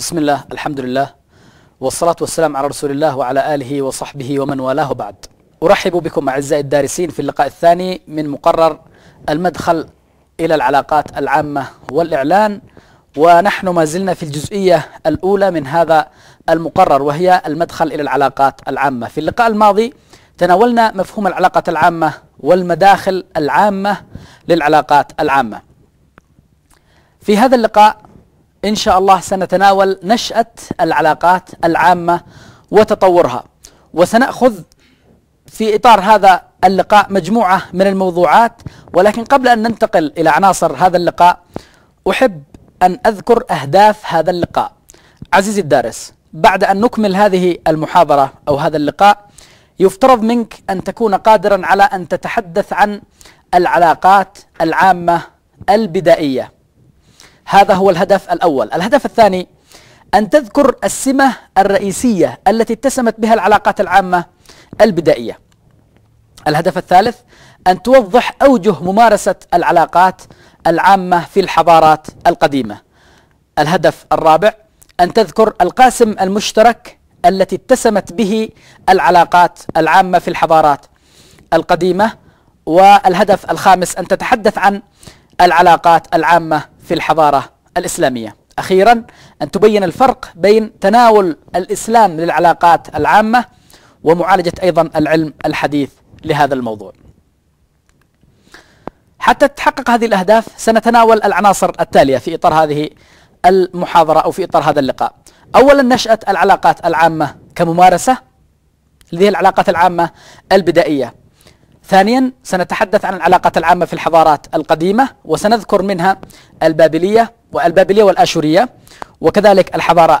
بسم الله الحمد لله والصلاة والسلام على رسول الله وعلى آله وصحبه ومن والاه بعد أرحب بكم أعزائي الدارسين في اللقاء الثاني من مقرر المدخل إلى العلاقات العامة والإعلان ونحن ما زلنا في الجزئية الأولى من هذا المقرر وهي المدخل إلى العلاقات العامة في اللقاء الماضي تناولنا مفهوم العلاقة العامة والمداخل العامة للعلاقات العامة في هذا اللقاء إن شاء الله سنتناول نشأة العلاقات العامة وتطورها وسنأخذ في إطار هذا اللقاء مجموعة من الموضوعات ولكن قبل أن ننتقل إلى عناصر هذا اللقاء أحب أن أذكر أهداف هذا اللقاء عزيزي الدارس بعد أن نكمل هذه المحاضرة أو هذا اللقاء يفترض منك أن تكون قادرا على أن تتحدث عن العلاقات العامة البدائية هذا هو الهدف الأول الهدف الثاني أن تذكر السمة الرئيسية التي اتسمت بها العلاقات العامة البدائية الهدف الثالث أن توضح أوجه ممارسة العلاقات العامة في الحضارات القديمة الهدف الرابع أن تذكر القاسم المشترك التي اتسمت به العلاقات العامة في الحضارات القديمة والهدف الخامس أن تتحدث عن العلاقات العامة في الحضارة الإسلامية أخيرا أن تبين الفرق بين تناول الإسلام للعلاقات العامة ومعالجة أيضا العلم الحديث لهذا الموضوع حتى تتحقق هذه الأهداف سنتناول العناصر التالية في إطار هذه المحاضرة أو في إطار هذا اللقاء أولا نشأة العلاقات العامة كممارسة هذه العلاقات العامة البدائية ثانيا سنتحدث عن العلاقات العامة في الحضارات القديمة وسنذكر منها البابلية والبابلية والآشورية وكذلك الحضارة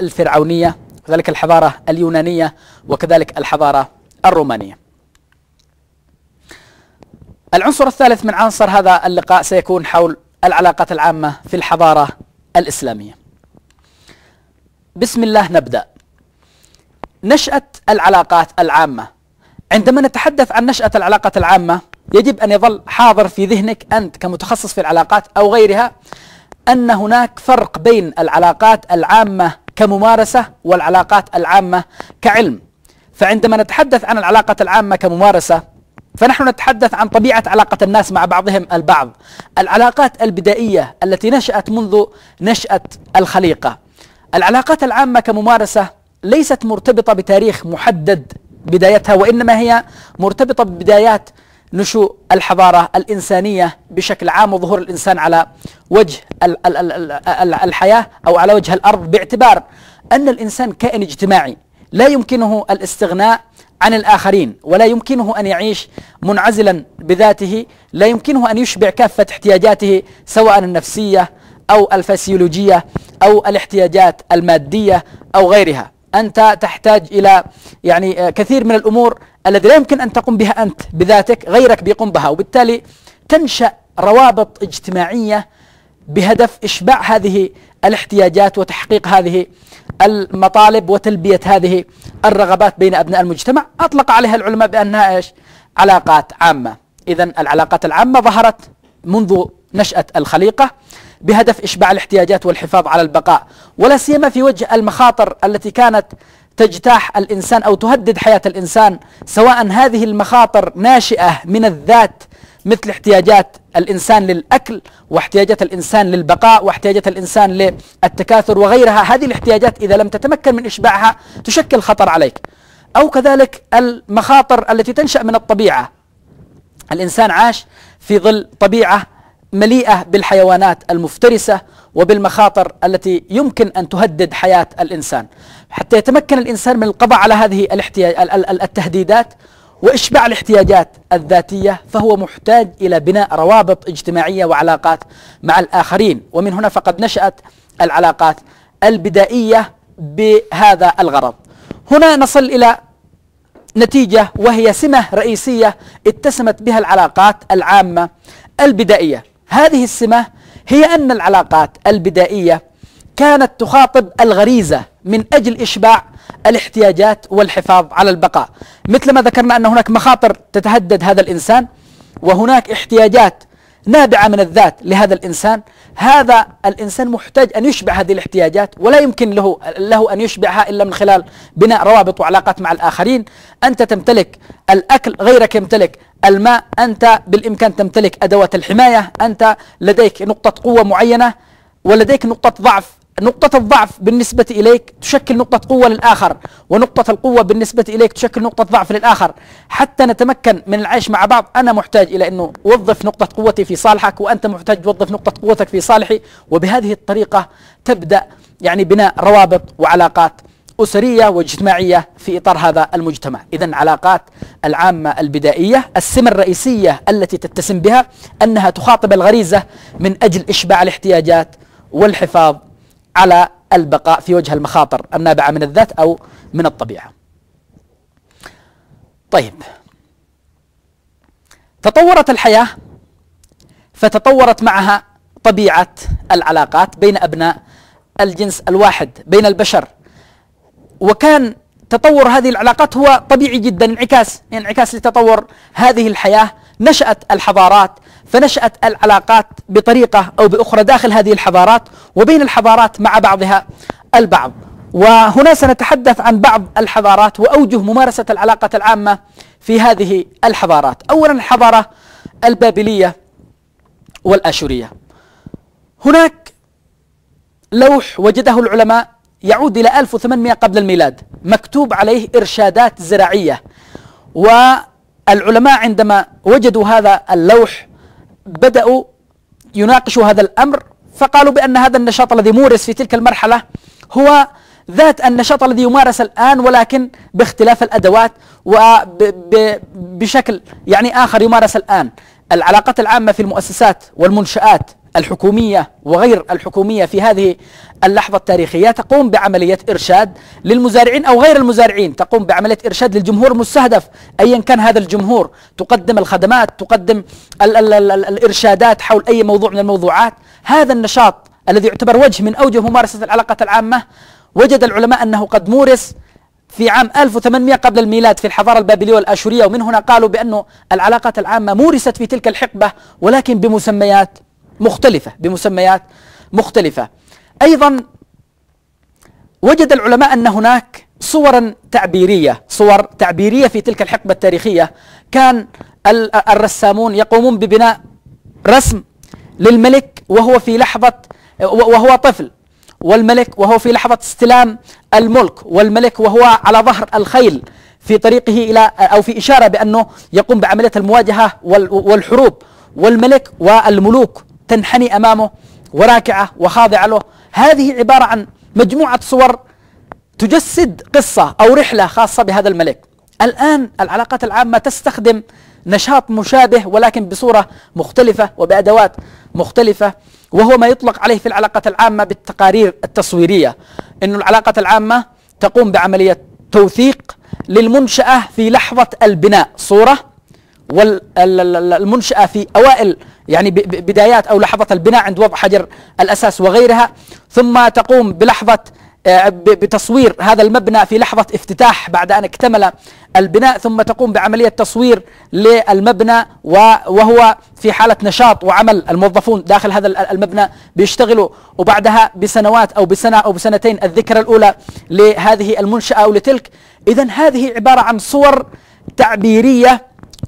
الفرعونية وكذلك الحضارة اليونانية وكذلك الحضارة الرومانية العنصر الثالث من عنصر هذا اللقاء سيكون حول العلاقات العامة في الحضارة الإسلامية بسم الله نبدأ نشأة العلاقات العامة عندما نتحدث عن نشأة العلاقة العامة يجب أن يظل حاضر في ذهنك أنت كمتخصص في العلاقات أو غيرها أن هناك فرق بين العلاقات العامة كممارسة والعلاقات العامة كعلم فعندما نتحدث عن العلاقة العامة كممارسة فنحن نتحدث عن طبيعة علاقة الناس مع بعضهم البعض العلاقات البدائية التي نشأت منذ نشأة الخليقة العلاقات العامة كممارسة ليست مرتبطة بتاريخ محدد بدايتها وإنما هي مرتبطة ببدايات نشوء الحضارة الإنسانية بشكل عام وظهور الإنسان على وجه الحياة أو على وجه الأرض باعتبار أن الإنسان كائن اجتماعي لا يمكنه الاستغناء عن الآخرين ولا يمكنه أن يعيش منعزلا بذاته لا يمكنه أن يشبع كافة احتياجاته سواء النفسية أو الفسيولوجية أو الاحتياجات المادية أو غيرها أنت تحتاج إلى يعني آه، كثير من الأمور التي لا يمكن أن تقوم بها أنت بذاتك غيرك بيقوم بها وبالتالي تنشأ روابط اجتماعية بهدف إشباع هذه الاحتياجات وتحقيق هذه المطالب وتلبية هذه الرغبات بين أبناء المجتمع أطلق عليها العلماء بأنها إيش علاقات عامة إذا العلاقات العامة ظهرت منذ نشأة الخليقة بهدف إشباع الاحتياجات والحفاظ على البقاء ولا سيما في وجه المخاطر التي كانت تجتاح الإنسان أو تهدد حياة الإنسان سواء هذه المخاطر ناشئة من الذات مثل احتياجات الإنسان للأكل واحتياجات الإنسان للبقاء واحتياجات الإنسان للتكاثر وغيرها هذه الاحتياجات إذا لم تتمكن من إشباعها تشكل خطر عليك أو كذلك المخاطر التي تنشأ من الطبيعة الإنسان عاش في ظل طبيعة مليئه بالحيوانات المفترسه وبالمخاطر التي يمكن ان تهدد حياه الانسان حتى يتمكن الانسان من القضاء على هذه الاحتياج التهديدات واشباع الاحتياجات الذاتيه فهو محتاج الى بناء روابط اجتماعيه وعلاقات مع الاخرين ومن هنا فقد نشات العلاقات البدائيه بهذا الغرض هنا نصل الى نتيجه وهي سمه رئيسيه اتسمت بها العلاقات العامه البدائيه هذه السمة هي أن العلاقات البدائية كانت تخاطب الغريزة من أجل إشباع الاحتياجات والحفاظ على البقاء مثل ما ذكرنا أن هناك مخاطر تتهدد هذا الإنسان وهناك احتياجات نابعة من الذات لهذا الإنسان هذا الإنسان محتاج أن يشبع هذه الاحتياجات ولا يمكن له, له أن يشبعها إلا من خلال بناء روابط وعلاقات مع الآخرين أنت تمتلك الأكل غيرك يمتلك الماء أنت بالإمكان تمتلك أدوات الحماية أنت لديك نقطة قوة معينة ولديك نقطة ضعف نقطة الضعف بالنسبة إليك تشكل نقطة قوة للآخر ونقطة القوة بالنسبة إليك تشكل نقطة ضعف للآخر حتى نتمكن من العيش مع بعض أنا محتاج إلى أنه وظف نقطة قوتي في صالحك وأنت محتاج توظف نقطة قوتك في صالحي وبهذه الطريقة تبدأ يعني بناء روابط وعلاقات أسرية واجتماعية في إطار هذا المجتمع إذا علاقات العامة البدائية السمة الرئيسية التي تتسم بها أنها تخاطب الغريزة من أجل إشباع الاحتياجات والحفاظ على البقاء في وجه المخاطر النابعة من الذات أو من الطبيعة طيب تطورت الحياة فتطورت معها طبيعة العلاقات بين أبناء الجنس الواحد بين البشر وكان تطور هذه العلاقات هو طبيعي جدا انعكاس يعني انعكاس لتطور هذه الحياة نشأت الحضارات فنشأت العلاقات بطريقة أو بأخرى داخل هذه الحضارات وبين الحضارات مع بعضها البعض وهنا سنتحدث عن بعض الحضارات وأوجه ممارسة العلاقة العامة في هذه الحضارات أولا الحضارة البابلية والآشورية هناك لوح وجده العلماء يعود إلى 1800 قبل الميلاد مكتوب عليه إرشادات زراعية والعلماء عندما وجدوا هذا اللوح بدأوا يناقشوا هذا الأمر فقالوا بأن هذا النشاط الذي مورس في تلك المرحلة هو ذات النشاط الذي يمارس الآن ولكن باختلاف الأدوات وبشكل يعني آخر يمارس الآن العلاقات العامة في المؤسسات والمنشآت الحكومية وغير الحكومية في هذه اللحظة التاريخية تقوم بعملية إرشاد للمزارعين أو غير المزارعين تقوم بعملية إرشاد للجمهور المستهدف أيا كان هذا الجمهور تقدم الخدمات تقدم ال ال ال ال الإرشادات حول أي موضوع من الموضوعات هذا النشاط الذي يعتبر وجه من أوجه ممارسة العلاقة العامة وجد العلماء أنه قد مورس في عام 1800 قبل الميلاد في الحضارة البابلية والآشورية ومن هنا قالوا بأنه العلاقات العامة مورست في تلك الحقبة ولكن بمسميات مختلفة بمسميات مختلفة أيضا وجد العلماء أن هناك صورا تعبيرية صور تعبيرية في تلك الحقبة التاريخية كان الرسامون يقومون ببناء رسم للملك وهو في لحظة وهو طفل والملك وهو في لحظة استلام الملك والملك وهو على ظهر الخيل في طريقه إلى أو في إشارة بأنه يقوم بعملية المواجهة والحروب والملك والملوك تنحني امامه وراكعه وخاضعه له هذه عباره عن مجموعه صور تجسد قصه او رحله خاصه بهذا الملك الان العلاقات العامه تستخدم نشاط مشابه ولكن بصوره مختلفه وبادوات مختلفه وهو ما يطلق عليه في العلاقات العامه بالتقارير التصويريه ان العلاقات العامه تقوم بعمليه توثيق للمنشاه في لحظه البناء صوره والمنشأة في أوائل يعني بدايات أو لحظة البناء عند وضع حجر الأساس وغيرها ثم تقوم بلحظة آه، بتصوير هذا المبنى في لحظة افتتاح بعد أن اكتمل البناء ثم تقوم بعملية تصوير للمبنى وهو في حالة نشاط وعمل الموظفون داخل هذا المبنى بيشتغلوا وبعدها بسنوات أو بسنة أو بسنتين الذكرى الأولى لهذه المنشأة أو لتلك إذا هذه عبارة عن صور تعبيرية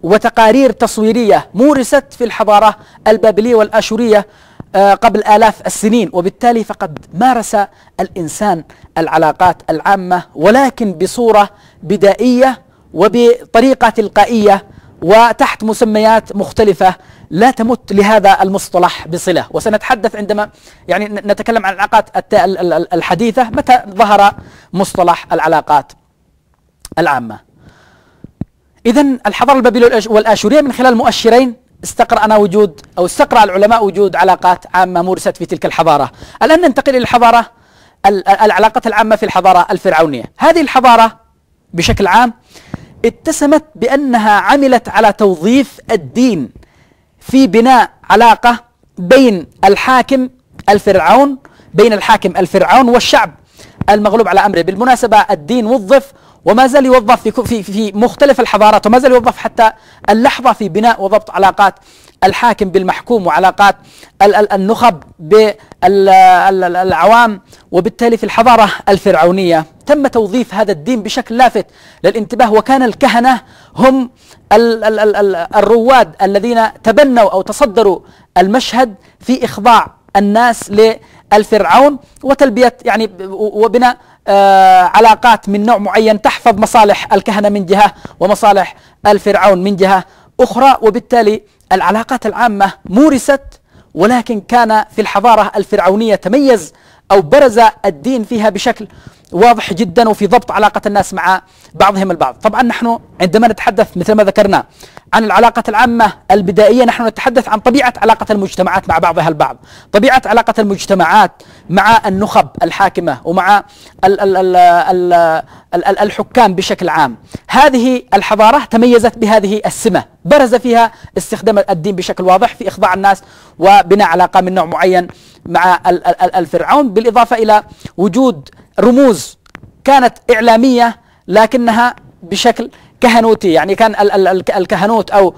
وتقارير تصويرية مورست في الحضارة البابلية والآشورية آه، قبل آلاف السنين وبالتالي فقد مارس الإنسان العلاقات العامة ولكن بصورة بدائية وبطريقة تلقائية وتحت مسميات مختلفة لا تمت لهذا المصطلح بصلة وسنتحدث عندما يعني نتكلم عن العلاقات الحديثة متى ظهر مصطلح العلاقات العامة إذا الحضارة البابلية والآشورية من خلال مؤشرين استقرأنا وجود أو استقرأ العلماء وجود علاقات عامة مورست في تلك الحضارة الآن ننتقل إلى الحضارة العلاقات العامة في الحضارة الفرعونية هذه الحضارة بشكل عام اتسمت بأنها عملت على توظيف الدين في بناء علاقة بين الحاكم الفرعون بين الحاكم الفرعون والشعب المغلوب على أمره بالمناسبة الدين وظف وما زال يوظف في في في مختلف الحضارات وما زال يوظف حتى اللحظه في بناء وضبط علاقات الحاكم بالمحكوم وعلاقات النخب بالعوام وبالتالي في الحضاره الفرعونيه تم توظيف هذا الدين بشكل لافت للانتباه وكان الكهنه هم الرواد الذين تبنوا او تصدروا المشهد في اخضاع الناس للفرعون وتلبيه يعني وبناء آه، علاقات من نوع معين تحفظ مصالح الكهنة من جهة ومصالح الفرعون من جهة أخرى وبالتالي العلاقات العامة مورست ولكن كان في الحضارة الفرعونية تميز أو برز الدين فيها بشكل واضح جدا وفي ضبط علاقة الناس مع بعضهم البعض طبعا نحن عندما نتحدث مثل ما ذكرنا عن العلاقة العامة البدائية نحن نتحدث عن طبيعة علاقة المجتمعات مع بعضها البعض طبيعة علاقة المجتمعات مع النخب الحاكمة ومع الـ الـ ال ال ال ال الحكام بشكل عام هذه الحضارة تميزت بهذه السمة برز فيها استخدام الدين بشكل واضح في إخضاع الناس وبناء علاقة من نوع معين مع الفرعون بالإضافة إلى وجود رموز كانت إعلامية لكنها بشكل كهنوتي يعني كان الكهنوت أو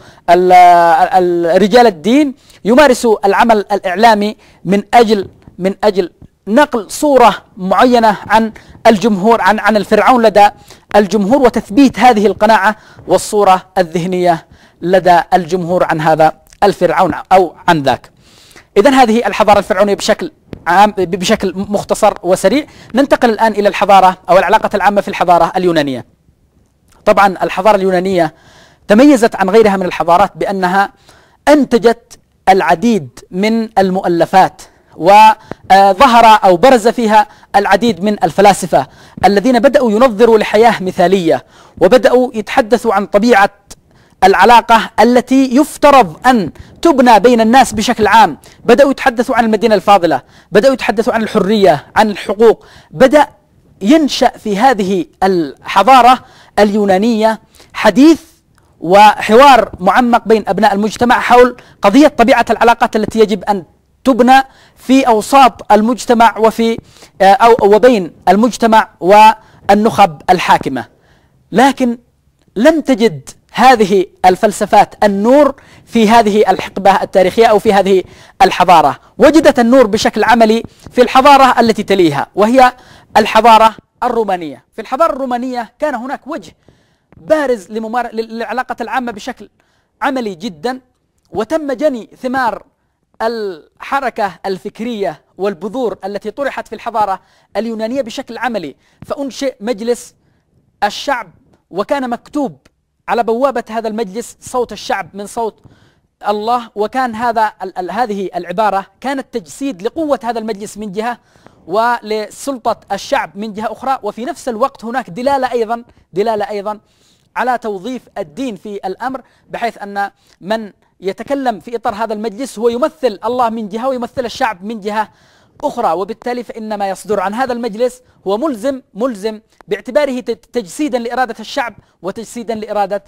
رجال الدين يمارسوا العمل الإعلامي من أجل من أجل نقل صورة معينة عن الجمهور عن عن الفرعون لدى الجمهور وتثبيت هذه القناعة والصورة الذهنية لدى الجمهور عن هذا الفرعون أو عن ذاك إذا هذه الحضارة الفرعونية بشكل عام بشكل مختصر وسريع ننتقل الآن إلى الحضارة أو العلاقة العامة في الحضارة اليونانية طبعا الحضارة اليونانية تميزت عن غيرها من الحضارات بأنها أنتجت العديد من المؤلفات وظهر آه، أو برز فيها العديد من الفلاسفة الذين بدأوا ينظروا لحياة مثالية وبدأوا يتحدثوا عن طبيعة العلاقة التي يفترض أن تبنى بين الناس بشكل عام بدأوا يتحدثوا عن المدينة الفاضلة بدأوا يتحدثوا عن الحرية عن الحقوق بدأ ينشأ في هذه الحضارة اليونانية حديث وحوار معمق بين أبناء المجتمع حول قضية طبيعة العلاقات التي يجب أن تبنى في أوساط المجتمع وفي آه، أو وبين المجتمع والنخب الحاكمة لكن لم تجد هذه الفلسفات النور في هذه الحقبة التاريخية أو في هذه الحضارة وجدت النور بشكل عملي في الحضارة التي تليها وهي الحضارة الرومانية في الحضارة الرومانية كان هناك وجه بارز لممار... للعلاقة العامة بشكل عملي جدا وتم جني ثمار الحركة الفكرية والبذور التي طرحت في الحضارة اليونانية بشكل عملي فأنشئ مجلس الشعب وكان مكتوب على بوابة هذا المجلس صوت الشعب من صوت الله وكان هذا هذه العبارة كانت تجسيد لقوة هذا المجلس من جهة ولسلطة الشعب من جهة أخرى وفي نفس الوقت هناك دلالة أيضا دلالة أيضا على توظيف الدين في الأمر بحيث أن من يتكلم في إطار هذا المجلس هو يمثل الله من جهة ويمثل الشعب من جهة أخرى وبالتالي فإن ما يصدر عن هذا المجلس هو ملزم ملزم باعتباره تجسيدا لإرادة الشعب وتجسيدا لإرادة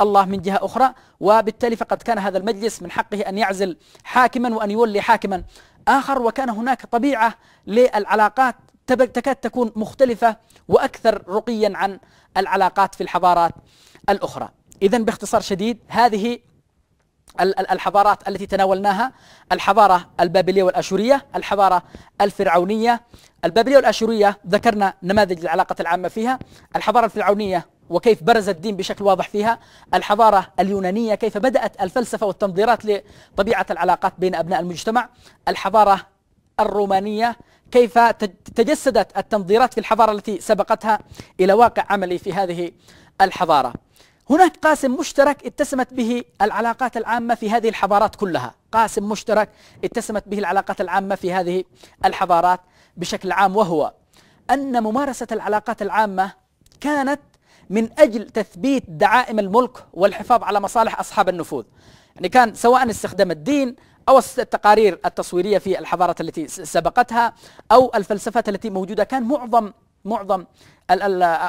الله من جهة أخرى وبالتالي فقد كان هذا المجلس من حقه أن يعزل حاكما وأن يولي حاكما آخر وكان هناك طبيعة للعلاقات تكاد تكون مختلفة وأكثر رقيا عن العلاقات في الحضارات الأخرى إذا باختصار شديد هذه الحضارات التي تناولناها الحضارة البابلية والأشورية الحضارة الفرعونية البابلية والأشورية ذكرنا نماذج العلاقة العامة فيها الحضارة الفرعونية وكيف برز الدين بشكل واضح فيها الحضارة اليونانية كيف بدأت الفلسفة والتنظيرات لطبيعة العلاقات بين أبناء المجتمع الحضارة الرومانية كيف تجسدت التنظيرات في الحضارة التي سبقتها إلى واقع عملي في هذه الحضارة هناك قاسم مشترك اتسمت به العلاقات العامة في هذه الحضارات كلها قاسم مشترك اتسمت به العلاقات العامة في هذه الحضارات بشكل عام وهو أن ممارسة العلاقات العامة كانت من أجل تثبيت دعائم الملك والحفاظ على مصالح أصحاب النفوذ يعني كان سواء استخدام الدين أو التقارير التصويرية في الحضارة التي سبقتها أو الفلسفة التي موجودة كان معظم معظم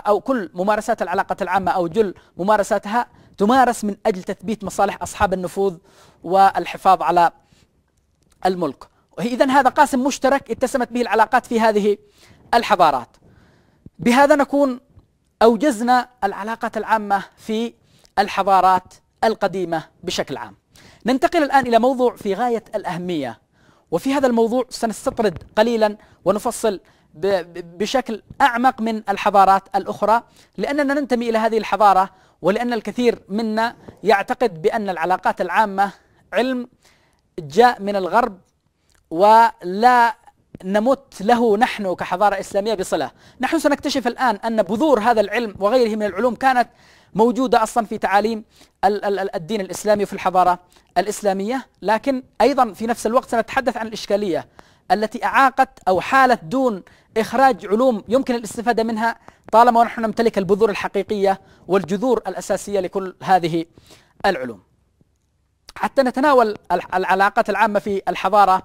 أو كل ممارسات العلاقة العامة أو جل ممارساتها تمارس من أجل تثبيت مصالح أصحاب النفوذ والحفاظ على الملك إذا هذا قاسم مشترك اتسمت به العلاقات في هذه الحضارات بهذا نكون أوجزنا العلاقات العامة في الحضارات القديمة بشكل عام ننتقل الآن إلى موضوع في غاية الأهمية وفي هذا الموضوع سنستطرد قليلا ونفصل بشكل أعمق من الحضارات الأخرى لأننا ننتمي إلى هذه الحضارة ولأن الكثير منا يعتقد بأن العلاقات العامة علم جاء من الغرب ولا نمت له نحن كحضارة إسلامية بصلة نحن سنكتشف الآن أن بذور هذا العلم وغيره من العلوم كانت موجودة أصلا في تعاليم الدين الإسلامي وفي الحضارة الإسلامية لكن أيضا في نفس الوقت سنتحدث عن الإشكالية التي أعاقت أو حالت دون إخراج علوم يمكن الاستفادة منها طالما نحن نمتلك البذور الحقيقية والجذور الأساسية لكل هذه العلوم حتى نتناول العلاقات العامة في الحضارة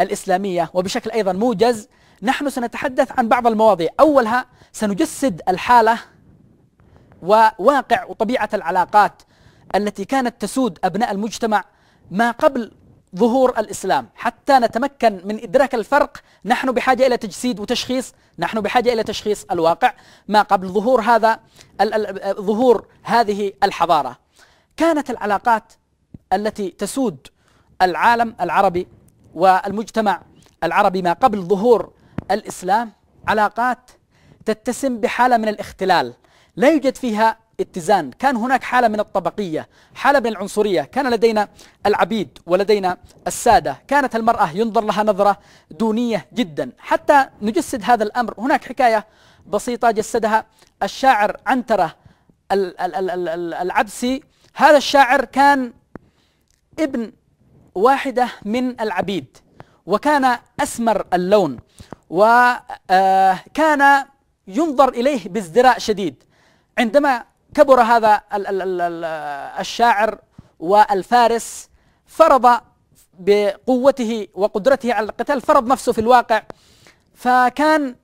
الإسلامية وبشكل أيضا موجز نحن سنتحدث عن بعض المواضيع أولها سنجسد الحالة وواقع وطبيعة العلاقات التي كانت تسود أبناء المجتمع ما قبل ظهور الاسلام حتى نتمكن من ادراك الفرق نحن بحاجه الى تجسيد وتشخيص نحن بحاجه الى تشخيص الواقع ما قبل ظهور هذا ظهور هذه الحضاره كانت العلاقات التي تسود العالم العربي والمجتمع العربي ما قبل ظهور الاسلام علاقات تتسم بحاله من الاختلال لا يوجد فيها اتزان كان هناك حالة من الطبقية حالة من العنصرية كان لدينا العبيد ولدينا السادة كانت المرأة ينظر لها نظرة دونية جدا حتى نجسد هذا الأمر هناك حكاية بسيطة جسدها الشاعر عنترة العبسي هذا الشاعر كان ابن واحدة من العبيد وكان أسمر اللون وكان آه، ينظر إليه بازدراء شديد عندما كبر هذا الشاعر والفارس فرض بقوته وقدرته على القتال فرض نفسه في الواقع فكان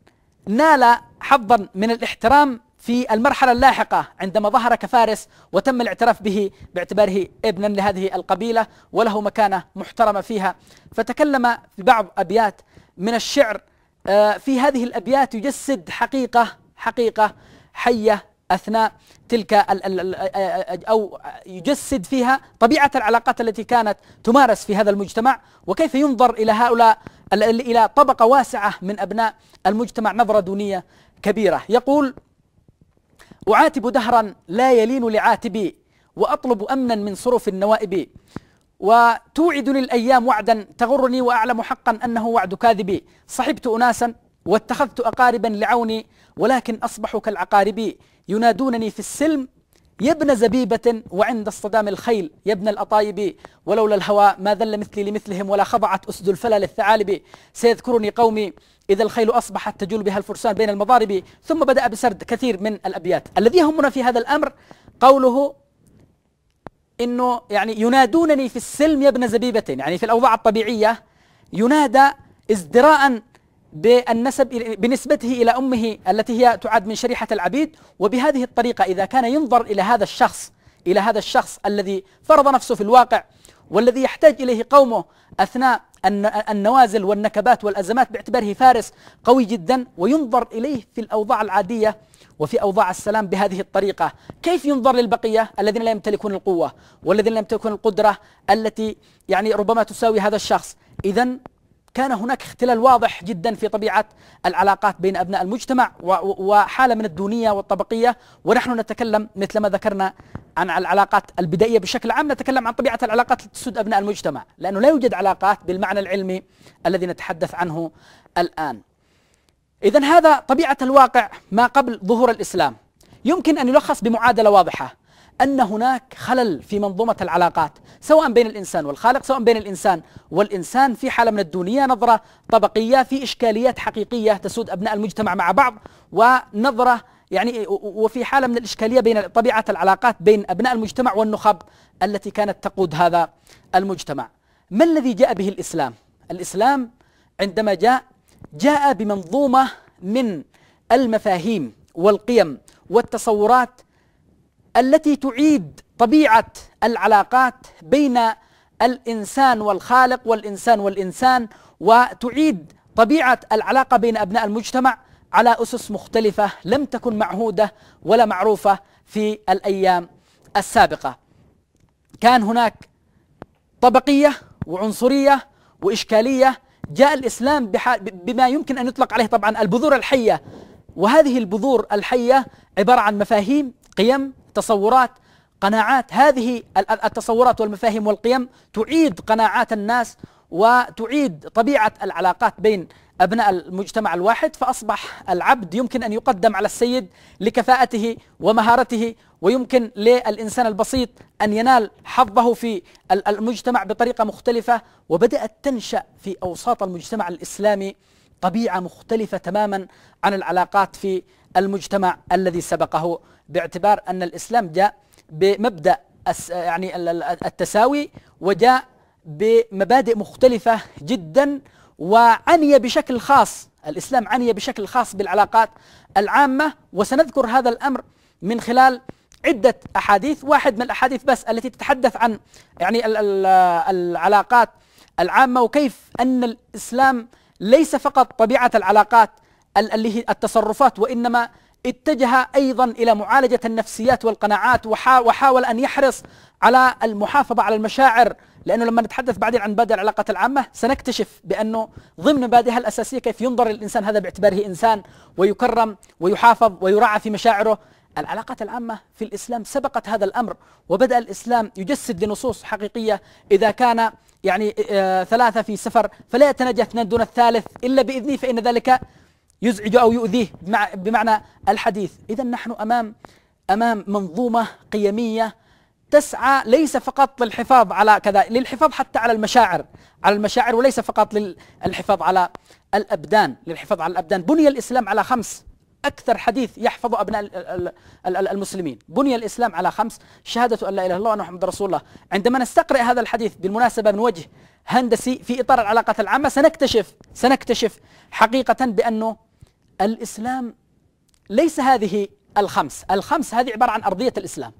نال حظا من الاحترام في المرحلة اللاحقة عندما ظهر كفارس وتم الاعتراف به باعتباره ابنا لهذه القبيلة وله مكانة محترمة فيها فتكلم في بعض أبيات من الشعر آه، في هذه الأبيات يجسد حقيقة حقيقة حية أثناء تلك أو يجسد فيها طبيعة العلاقات التي كانت تمارس في هذا المجتمع وكيف ينظر إلى هؤلاء إلى طبقة واسعة من أبناء المجتمع نظرة دونية كبيرة يقول أعاتب دهرا لا يلين لعاتبي وأطلب أمنا من صرف النوائب وتوعدني الأيام وعدا تغرني وأعلم حقا أنه وعد كاذب صحبت أناسا واتخذت أقاربا لعوني ولكن اصبحوا كالعقارب ينادونني في السلم يا ابن زبيبة وعند اصطدام الخيل يا ابن الأطايب ولولا الهوى ما ذل مثلي لمثلهم ولا خضعت أسد الفلا للثعالب سيذكرني قومي إذا الخيل أصبحت تجول بها الفرسان بين المضارب ثم بدأ بسرد كثير من الأبيات الذي يهمنا في هذا الأمر قوله انه يعني ينادونني في السلم يا ابن زبيبة يعني في الاوضاع الطبيعيه ينادى ازدراء بالنسب بنسبته إلى أمه التي هي تعد من شريحة العبيد وبهذه الطريقة إذا كان ينظر إلى هذا الشخص إلى هذا الشخص الذي فرض نفسه في الواقع والذي يحتاج إليه قومه أثناء النوازل والنكبات والأزمات باعتباره فارس قوي جدا وينظر إليه في الأوضاع العادية وفي أوضاع السلام بهذه الطريقة كيف ينظر للبقية الذين لا يمتلكون القوة والذين لا يمتلكون القدرة التي يعني ربما تساوي هذا الشخص إذا كان هناك اختلال واضح جدا في طبيعة العلاقات بين أبناء المجتمع وحالة من الدونية والطبقية ونحن نتكلم مثل ما ذكرنا عن العلاقات البدائية بشكل عام نتكلم عن طبيعة العلاقات التي تسود أبناء المجتمع لأنه لا يوجد علاقات بالمعنى العلمي الذي نتحدث عنه الآن إذا هذا طبيعة الواقع ما قبل ظهور الإسلام يمكن أن يلخص بمعادلة واضحة أن هناك خلل في منظومة العلاقات سواء بين الإنسان والخالق سواء بين الإنسان والإنسان في حالة من الدونية نظرة طبقية في إشكاليات حقيقية تسود أبناء المجتمع مع بعض ونظرة يعني إيه، وفي حالة من الإشكالية بين طبيعة العلاقات بين أبناء المجتمع والنخب التي كانت تقود هذا المجتمع ما الذي جاء به الإسلام؟ الإسلام عندما جاء جاء بمنظومة من المفاهيم والقيم والتصورات التي تعيد طبيعه العلاقات بين الانسان والخالق والانسان والانسان وتعيد طبيعه العلاقه بين ابناء المجتمع على اسس مختلفه لم تكن معهوده ولا معروفه في الايام السابقه. كان هناك طبقيه وعنصريه واشكاليه جاء الاسلام بما يمكن ان يطلق عليه طبعا البذور الحيه وهذه البذور الحيه عباره عن مفاهيم قيم تصورات قناعات هذه التصورات والمفاهيم والقيم تعيد قناعات الناس وتعيد طبيعة العلاقات بين أبناء المجتمع الواحد فأصبح العبد يمكن أن يقدم على السيد لكفاءته ومهارته ويمكن للإنسان البسيط أن ينال حظه في المجتمع بطريقة مختلفة وبدأت تنشأ في أوساط المجتمع الإسلامي طبيعة مختلفة تماما عن العلاقات في المجتمع الذي سبقه باعتبار أن الإسلام جاء بمبدأ يعني التساوي وجاء بمبادئ مختلفة جدا وعني بشكل خاص الإسلام عني بشكل خاص بالعلاقات العامة وسنذكر هذا الأمر من خلال عدة أحاديث واحد من الأحاديث بس التي تتحدث عن يعني العلاقات العامة وكيف أن الإسلام ليس فقط طبيعة العلاقات اللي هي التصرفات وإنما اتجه أيضا إلى معالجة النفسيات والقناعات وحاول أن يحرص على المحافظة على المشاعر لأنه لما نتحدث بعدين عن مبادئ العلاقات العامة سنكتشف بأنه ضمن مبادئها الأساسية كيف ينظر للإنسان هذا باعتباره إنسان ويكرم ويحافظ ويراعى في مشاعره العلاقات العامة في الإسلام سبقت هذا الأمر وبدأ الإسلام يجسد لنصوص حقيقية إذا كان يعني آه، ثلاثة في سفر فلا يتنجى اثنان دون الثالث إلا بإذنه فإن ذلك يزعجه أو يؤذيه بمعنى الحديث إذا نحن أمام أمام منظومة قيمية تسعى ليس فقط للحفاظ على كذا للحفاظ حتى على المشاعر على المشاعر وليس فقط للحفاظ على الأبدان للحفاظ على الأبدان بني الإسلام على خمس أكثر حديث يحفظ أبناء المسلمين بني الإسلام على خمس شهادة أن لا إله إلا الله وأن محمد رسول الله عندما نستقرأ هذا الحديث بالمناسبة من وجه هندسي في إطار العلاقات العامة سنكتشف سنكتشف حقيقة بأنه الإسلام ليس هذه الخمس الخمس هذه عبارة عن أرضية الإسلام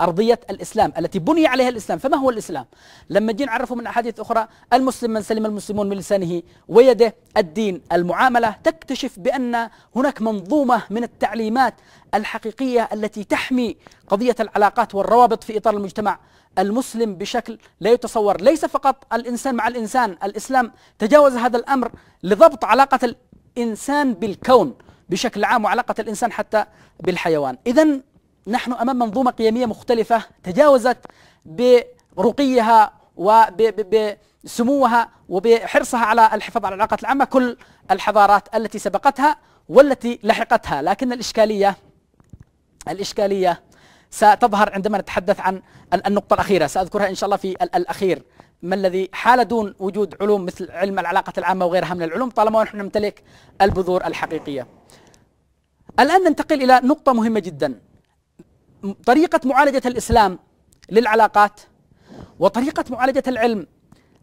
أرضية الإسلام التي بني عليها الإسلام فما هو الإسلام؟ لما جينا نعرفه من أحاديث أخرى المسلم من سلم المسلمون من لسانه ويده الدين المعاملة تكتشف بأن هناك منظومة من التعليمات الحقيقية التي تحمي قضية العلاقات والروابط في إطار المجتمع المسلم بشكل لا يتصور ليس فقط الإنسان مع الإنسان الإسلام تجاوز هذا الأمر لضبط علاقة الإنسان بالكون بشكل عام وعلاقة الإنسان حتى بالحيوان إذا نحن أمام منظومة قيمية مختلفة تجاوزت برقيها وبسموها وبحرصها على الحفاظ على العلاقات العامة كل الحضارات التي سبقتها والتي لحقتها لكن الإشكالية الإشكالية ستظهر عندما نتحدث عن النقطة الأخيرة سأذكرها إن شاء الله في الأخير ما الذي حال دون وجود علوم مثل علم العلاقة العامة وغيرها من العلوم طالما نحن نمتلك البذور الحقيقية الآن ننتقل إلى نقطة مهمة جدا طريقة معالجة الإسلام للعلاقات وطريقة معالجة العلم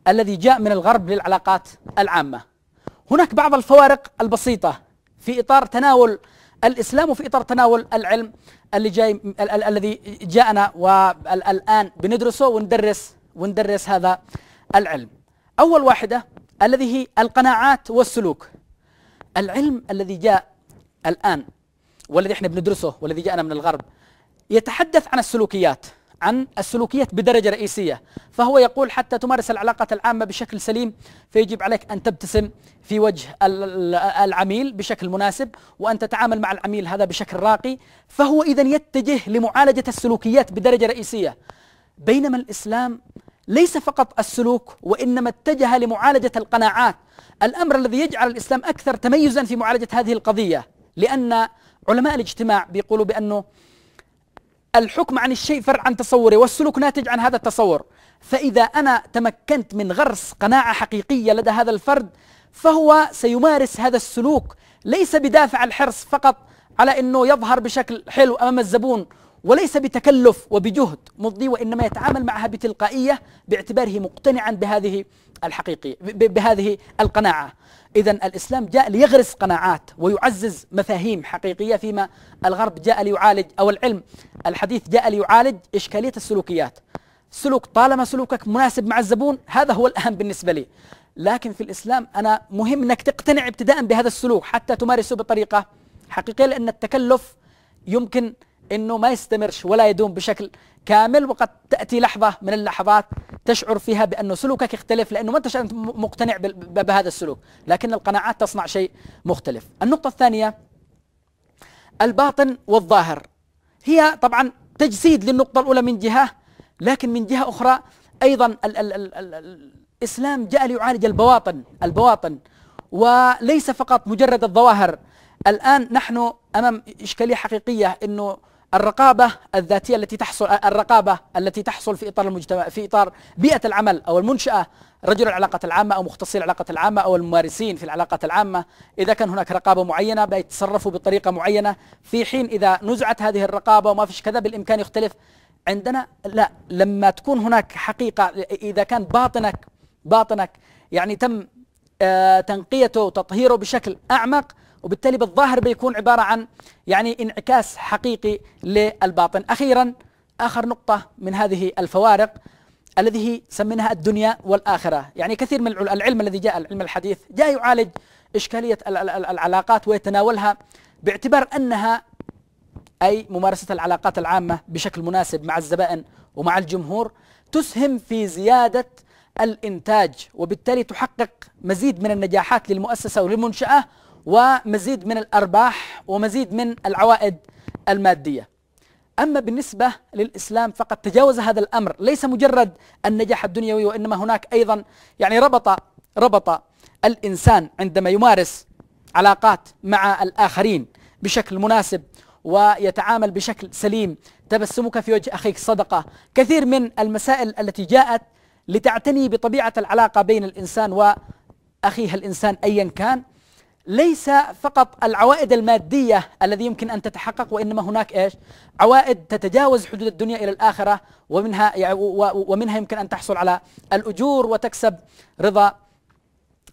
الذي جاء من الغرب للعلاقات العامة هناك بعض الفوارق البسيطة في إطار تناول الإسلام وفي إطار تناول العلم اللي جاي الذي جاءنا والآن بندرسه وندرس وندرس هذا العلم أول واحدة الذي هي القناعات والسلوك العلم الذي جاء الآن والذي احنا بندرسه والذي جاءنا من الغرب يتحدث عن السلوكيات عن السلوكيات بدرجة رئيسية فهو يقول حتى تمارس العلاقات العامة بشكل سليم فيجب عليك أن تبتسم في وجه العميل بشكل مناسب وأن تتعامل مع العميل هذا بشكل راقي فهو إذا يتجه لمعالجة السلوكيات بدرجة رئيسية بينما الإسلام ليس فقط السلوك وإنما اتجه لمعالجة القناعات الأمر الذي يجعل الإسلام أكثر تميزا في معالجة هذه القضية لأن علماء الاجتماع بيقولوا بأنه الحكم عن الشيء فرع عن تصوره والسلوك ناتج عن هذا التصور فإذا أنا تمكنت من غرس قناعة حقيقية لدى هذا الفرد فهو سيمارس هذا السلوك ليس بدافع الحرص فقط على أنه يظهر بشكل حلو أمام الزبون وليس بتكلف وبجهد مضي وإنما يتعامل معها بتلقائية باعتباره مقتنعا بهذه الحقيقية بهذه القناعة إذا الإسلام جاء ليغرس قناعات ويعزز مفاهيم حقيقية فيما الغرب جاء ليعالج أو العلم الحديث جاء ليعالج إشكالية السلوكيات سلوك طالما سلوكك مناسب مع الزبون هذا هو الأهم بالنسبة لي لكن في الإسلام أنا مهم أنك تقتنع ابتداء بهذا السلوك حتى تمارسه بطريقة حقيقية لأن التكلف يمكن انه ما يستمرش ولا يدوم بشكل كامل وقد تاتي لحظه من اللحظات تشعر فيها بانه سلوكك يختلف لانه ما انت مقتنع بهذا السلوك، لكن القناعات تصنع شيء مختلف. النقطه الثانيه الباطن والظاهر هي طبعا تجسيد للنقطه الاولى من جهه لكن من جهه اخرى ايضا ال ال ال ال الاسلام جاء ليعالج البواطن البواطن وليس فقط مجرد الظواهر الان نحن امام اشكاليه حقيقيه انه الرقابة الذاتية التي تحصل الرقابة التي تحصل في إطار المجتمع في إطار بيئة العمل أو المنشأة رجل العلاقات العامة أو مختصي العلاقات العامة أو الممارسين في العلاقات العامة إذا كان هناك رقابة معينة بيتصرفوا بطريقة معينة في حين إذا نزعت هذه الرقابة وما فيش كذا بالإمكان يختلف عندنا لا لما تكون هناك حقيقة إذا كان باطنك باطنك يعني تم آه، تنقيته وتطهيره بشكل أعمق وبالتالي بالظاهر بيكون عبارة عن يعني انعكاس حقيقي للباطن أخيرا آخر نقطة من هذه الفوارق الذي هي سميناها الدنيا والآخرة يعني كثير من العلم الذي جاء العلم الحديث جاء يعالج إشكالية العلاقات ويتناولها باعتبار أنها أي ممارسة العلاقات العامة بشكل مناسب مع الزبائن ومع الجمهور تسهم في زيادة الإنتاج وبالتالي تحقق مزيد من النجاحات للمؤسسة وللمنشأة ومزيد من الأرباح ومزيد من العوائد المادية أما بالنسبة للإسلام فقد تجاوز هذا الأمر ليس مجرد النجاح الدنيوي وإنما هناك أيضا يعني ربط ربط الإنسان عندما يمارس علاقات مع الآخرين بشكل مناسب ويتعامل بشكل سليم تبسمك في وجه أخيك صدقة كثير من المسائل التي جاءت لتعتني بطبيعة العلاقة بين الإنسان وأخيه الإنسان أيا كان ليس فقط العوائد المادية الذي يمكن أن تتحقق وإنما هناك إيش عوائد تتجاوز حدود الدنيا إلى الآخرة ومنها, ومنها يمكن أن تحصل على الأجور وتكسب رضا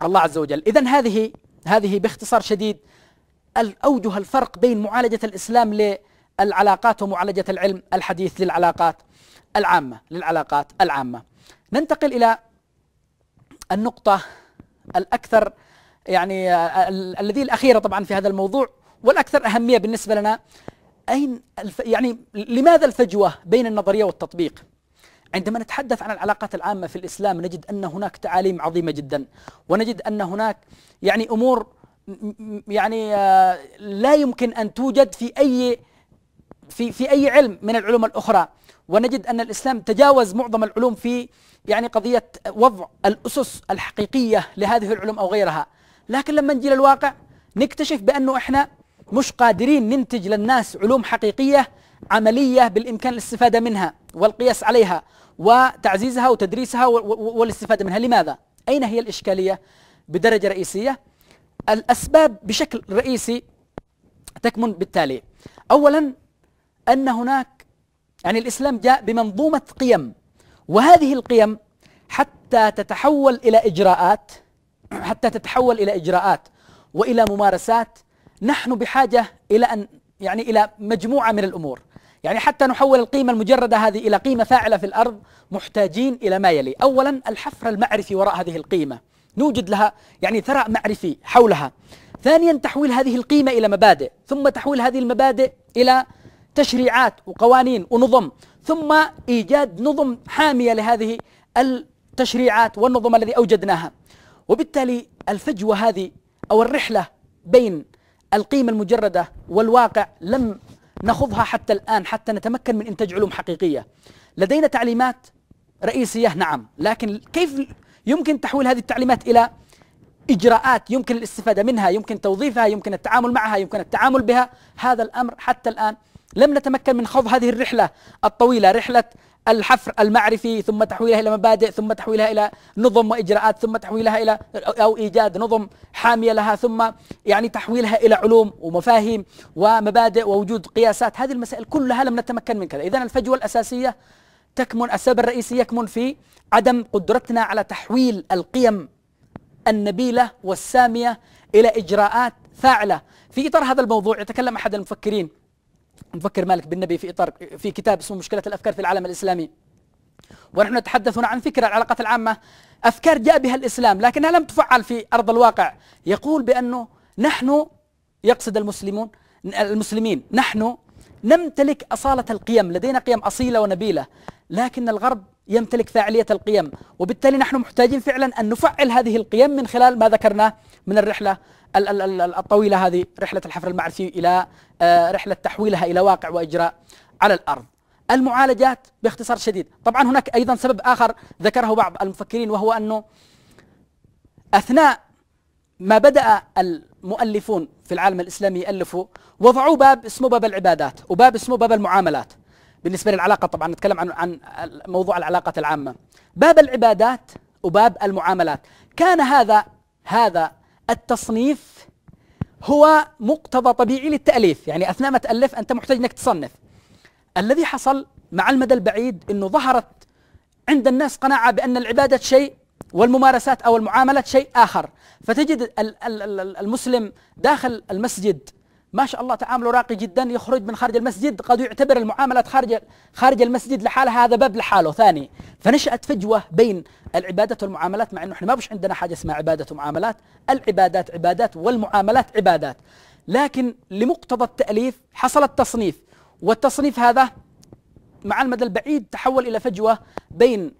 الله عز وجل إذا هذه هذه باختصار شديد الأوجه الفرق بين معالجة الإسلام للعلاقات ومعالجة العلم الحديث للعلاقات العامة للعلاقات العامة ننتقل إلى النقطة الأكثر يعني آه، الذي الأخيرة طبعا في هذا الموضوع والأكثر أهمية بالنسبة لنا أين الف... يعني لماذا الفجوة بين النظرية والتطبيق؟ عندما نتحدث عن العلاقات العامة في الإسلام نجد أن هناك تعاليم عظيمة جدا ونجد أن هناك يعني أمور يعني آه، لا يمكن أن توجد في أي في في أي علم من العلوم الأخرى ونجد أن الإسلام تجاوز معظم العلوم في يعني قضية وضع الأسس الحقيقية لهذه العلوم أو غيرها لكن لما نجي للواقع نكتشف بأنه إحنا مش قادرين ننتج للناس علوم حقيقية عملية بالإمكان الاستفادة منها والقياس عليها وتعزيزها وتدريسها والاستفادة منها لماذا؟ أين هي الإشكالية بدرجة رئيسية؟ الأسباب بشكل رئيسي تكمن بالتالي أولا أن هناك يعني الإسلام جاء بمنظومة قيم وهذه القيم حتى تتحول إلى إجراءات حتى تتحول إلى إجراءات وإلى ممارسات نحن بحاجة إلى أن يعني إلى مجموعة من الأمور يعني حتى نحول القيمة المجردة هذه إلى قيمة فاعلة في الأرض محتاجين إلى ما يلي أولا الحفر المعرفي وراء هذه القيمة نوجد لها يعني ثراء معرفي حولها ثانيا تحويل هذه القيمة إلى مبادئ ثم تحويل هذه المبادئ إلى تشريعات وقوانين ونظم ثم إيجاد نظم حامية لهذه التشريعات والنظم الذي أوجدناها وبالتالي الفجوة هذه أو الرحلة بين القيمة المجردة والواقع لم نخضها حتى الآن حتى نتمكن من إنتاج علوم حقيقية لدينا تعليمات رئيسية نعم لكن كيف يمكن تحويل هذه التعليمات إلى إجراءات يمكن الاستفادة منها يمكن توظيفها يمكن التعامل معها يمكن التعامل بها هذا الأمر حتى الآن لم نتمكن من خوض هذه الرحلة الطويلة رحلة الحفر المعرفي ثم تحويلها إلى مبادئ ثم تحويلها إلى نظم وإجراءات ثم تحويلها إلى أو إيجاد نظم حامية لها ثم يعني تحويلها إلى علوم ومفاهيم ومبادئ ووجود قياسات هذه المسائل كلها لم نتمكن من كذا إذا الفجوة الأساسية تكمن السبب الرئيسي يكمن في عدم قدرتنا على تحويل القيم النبيلة والسامية إلى إجراءات فاعلة في إطار هذا الموضوع يتكلم أحد المفكرين مفكر مالك بالنبي في إطار في كتاب اسمه مشكلة الأفكار في العالم الإسلامي ونحن نتحدث هنا عن فكرة العلاقات العامة أفكار جاء بها الإسلام لكنها لم تفعل في أرض الواقع يقول بأنه نحن يقصد المسلمون المسلمين نحن نمتلك أصالة القيم لدينا قيم أصيلة ونبيلة لكن الغرب يمتلك فاعلية القيم وبالتالي نحن محتاجين فعلا أن نفعل هذه القيم من خلال ما ذكرناه من الرحلة الطويلة هذه رحلة الحفر المعرفي إلى آه، رحلة تحويلها إلى واقع وإجراء على الأرض المعالجات باختصار شديد طبعا هناك أيضا سبب آخر ذكره بعض المفكرين وهو أنه أثناء ما بدأ المؤلفون في العالم الإسلامي يألفوا وضعوا باب اسمه باب العبادات وباب اسمه باب المعاملات بالنسبة للعلاقة طبعا نتكلم عن عن موضوع العلاقة العامة باب العبادات وباب المعاملات كان هذا هذا التصنيف هو مقتضى طبيعي للتأليف يعني أثناء ما تألف أنت محتاج أنك تصنف الذي حصل مع المدى البعيد أنه ظهرت عند الناس قناعة بأن العبادة شيء والممارسات أو المعاملات شيء آخر فتجد المسلم داخل المسجد ما شاء الله تعامله راقي جدا يخرج من خارج المسجد قد يعتبر المعاملات خارج خارج المسجد لحالها هذا باب لحاله ثاني فنشأت فجوة بين العبادة والمعاملات مع انه احنا ما بش عندنا حاجة اسمها عبادة ومعاملات العبادات عبادات والمعاملات عبادات لكن لمقتضى التأليف حصل التصنيف والتصنيف هذا مع المدى البعيد تحول إلى فجوة بين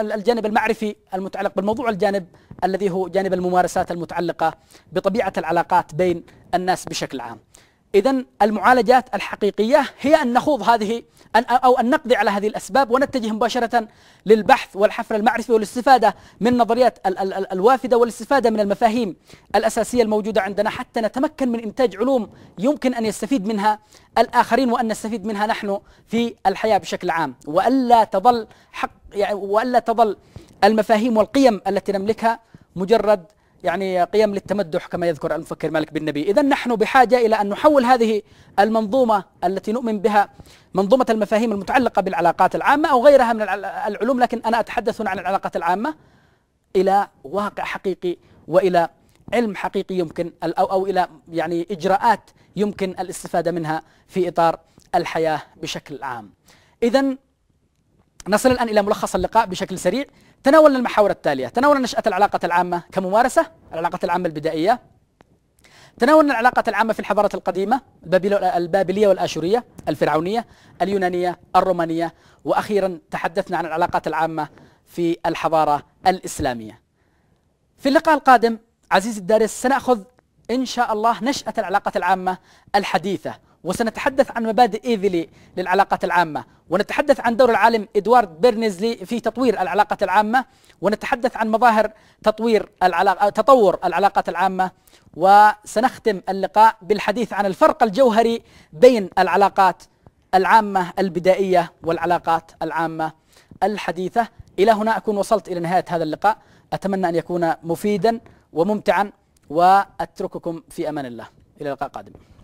الجانب المعرفي المتعلق بالموضوع الجانب الذي هو جانب الممارسات المتعلقة بطبيعة العلاقات بين الناس بشكل عام إذا المعالجات الحقيقية هي أن نخوض هذه أن أو أن نقضي على هذه الأسباب ونتجه مباشرة للبحث والحفر المعرفي والاستفادة من نظريات ال ال ال الوافدة والاستفادة من المفاهيم الأساسية الموجودة عندنا حتى نتمكن من إنتاج علوم يمكن أن يستفيد منها الآخرين وأن نستفيد منها نحن في الحياة بشكل عام وألا تظل حق يعني وألا تظل المفاهيم والقيم التي نملكها مجرد يعني قيم للتمدح كما يذكر المفكر مالك بن نبي إذا نحن بحاجة إلى أن نحول هذه المنظومة التي نؤمن بها منظومة المفاهيم المتعلقة بالعلاقات العامة أو غيرها من العلوم لكن أنا أتحدث عن العلاقات العامة إلى واقع حقيقي وإلى علم حقيقي يمكن أو, أو إلى يعني إجراءات يمكن الاستفادة منها في إطار الحياة بشكل عام إذا نصل الآن إلى ملخص اللقاء بشكل سريع تناولنا المحاور التالية تناولنا نشأة العلاقة العامة كممارسة العلاقة العامة البدائية تناولنا العلاقة العامة في الحضارات القديمة البابلية والآشورية الفرعونية اليونانية الرومانية وأخيرا تحدثنا عن العلاقات العامة في الحضارة الإسلامية في اللقاء القادم عزيزي الدارس سنأخذ إن شاء الله نشأة العلاقة العامة الحديثة وسنتحدث عن مبادئ ايفلي للعلاقات العامة ونتحدث عن دور العالم ادوارد بيرنزلي في تطوير العلاقات العامة ونتحدث عن مظاهر تطوير العلاقة تطور العلاقات العامة وسنختم اللقاء بالحديث عن الفرق الجوهري بين العلاقات العامة البدائية والعلاقات العامة الحديثة إلى هنا أكون وصلت إلى نهاية هذا اللقاء أتمنى أن يكون مفيدا وممتعا وأترككم في أمان الله إلى اللقاء قادم